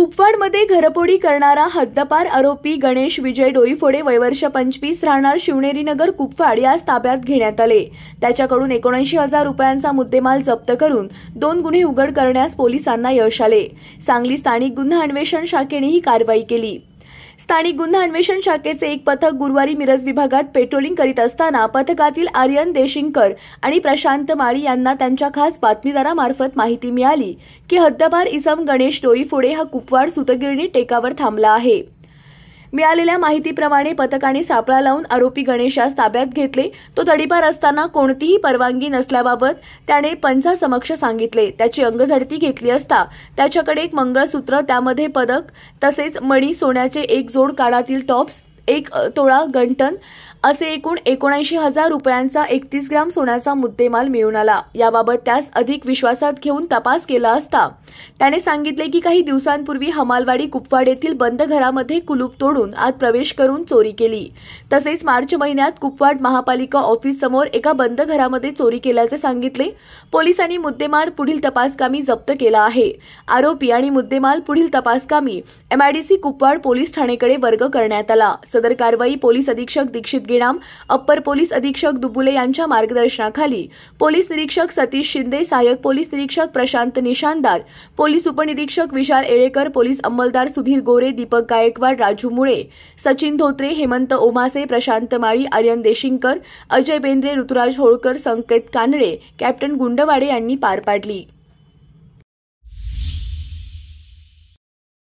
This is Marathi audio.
कुपवाडमध्ये घरपोडी करणारा हद्दपार आरोपी गणेश विजय डोईफोडे वयवर्ष पंचवीस राहणार शिवनेरीनगर कुपवाड यास ताब्यात घेण्यात आले त्याच्याकडून एकोणऐंशी हजार रुपयांचा मुद्देमाल जप्त करून दोन गुन्हे उघड करण्यास पोलिसांना यश आले सांगली स्थानिक गुन्हा अन्वेषण शाखेने ही कारवाई केली स्थानिक गुन्हा अन्वेषण शाखेचे एक पथक गुरुवारी मिरज विभागात पेट्रोलिंग करीत असताना पथकातील आर्यन देशिंकर आणि प्रशांत माळी यांना त्यांच्या खास बातमीदारामार्फत माहिती मिळाली की हद्दपार इसम गणेश डोईफोडे हा कुपवाड सुतगिरणी टेकावर थांबला आहे मिळालेल्या माहितीप्रमाणे पथकाने सापळा लावून आरोपी गणेशास ताब्यात घेतले तो तडीपार असताना कोणतीही परवानगी नसल्याबाबत त्याने पंचासमक्ष सांगितले त्याची अंगझडती घेतली असता त्याच्याकडे एक मंगळसूत्र त्यामध्ये पदक तसेच मणी सोन्याचे एक जोड कानातील टॉप्स एक तोळा गंटन असे एकूण एकोणऐंशी हजार रुपयांचा एकतीस ग्राम सोन्याचा मुद्देमाल मिळून आला याबाबत त्यास अधिक विश्वासात घेऊन तपास केला असता त्याने सांगितले की काही दिवसांपूर्वी हमालवाडी कुपवाड येथील बंद घरामध्ये कुलूप तोडून आत प्रवेश करून चोरी केली तसेच मार्च महिन्यात कुपवाड महापालिका ऑफिस समोर एका बंद घरामध्ये चोरी केल्याचे सांगितले पोलिसांनी मुद्देमाल पुढील तपासकामी जप्त केला आहे आरोपी आणि मुद्देमाल पुढील तपासकामी एमआयडीसी कुपवाड पोलीस ठाणेकडे वर्ग करण्यात आला सदर कारवाई पोलीस अधीक्षक दीक्षित गिणाम अप्पर पोलीस अधीक्षक दुबुले यांच्या मार्गदर्शनाखाली पोलीस निरीक्षक सतीश शिंदे सहाय्यक पोलीस निरीक्षक प्रशांत निशानदार पोलीस उपनिरीक्षक विशाल एळेकर पोलीस अंमलदार सुधीर गोरे दीपक गायकवाड राजू मुळे सचिन धोत्रे हेमंत ओमासे प्रशांत माळी आर्यन देशिंकर अजय बेंद्रे ऋतुराज होळकर संकेत कानडे कॅप्टन गुंडवाडे यांनी पार पाडली